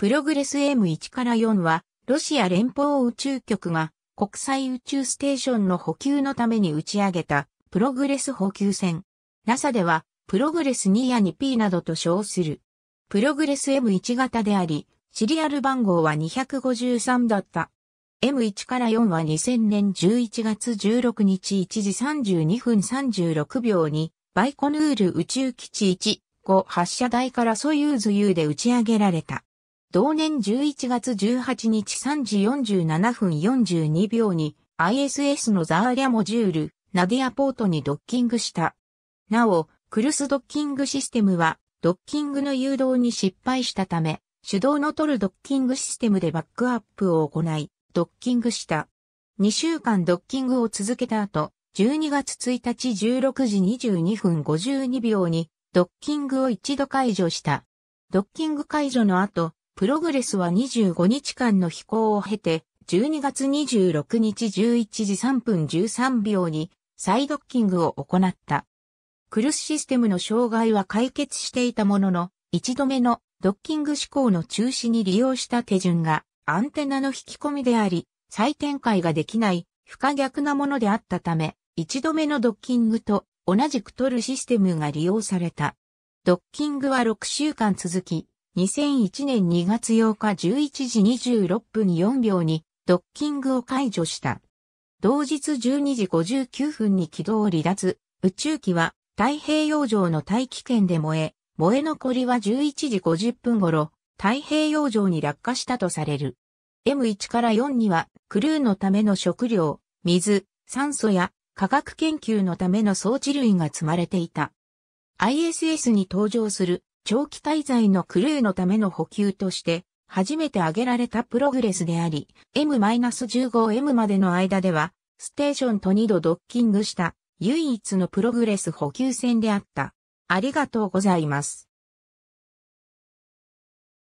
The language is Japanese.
プログレス M1 から4は、ロシア連邦宇宙局が国際宇宙ステーションの補給のために打ち上げたプログレス補給船。NASA では、プログレス2や 2P などと称する。プログレス M1 型であり、シリアル番号は253だった。M1 から4は2000年11月16日1時32分36秒に、バイコヌール宇宙基地1、5発射台からソユーズ U で打ち上げられた。同年11月18日3時47分42秒に ISS のザーリャモジュール、ナディアポートにドッキングした。なお、クルスドッキングシステムは、ドッキングの誘導に失敗したため、手動の取るドッキングシステムでバックアップを行い、ドッキングした。2週間ドッキングを続けた後、12月1日16時22分52秒に、ドッキングを一度解除した。ドッキング解除の後、プログレスは25日間の飛行を経て、12月26日11時3分13秒に再ドッキングを行った。クルスシステムの障害は解決していたものの、一度目のドッキング試行の中止に利用した手順がアンテナの引き込みであり、再展開ができない不可逆なものであったため、一度目のドッキングと同じく取るシステムが利用された。ドッキングは6週間続き、2001年2月8日11時26分4秒にドッキングを解除した。同日12時59分に軌道を離脱、宇宙機は太平洋上の大気圏で燃え、燃え残りは11時50分頃、太平洋上に落下したとされる。M1 から4には、クルーのための食料、水、酸素や科学研究のための装置類が積まれていた。ISS に登場する長期滞在のクルーのための補給として、初めて挙げられたプログレスであり、M-15M までの間では、ステーションと2度ドッキングした、唯一のプログレス補給船であった。ありがとうございます。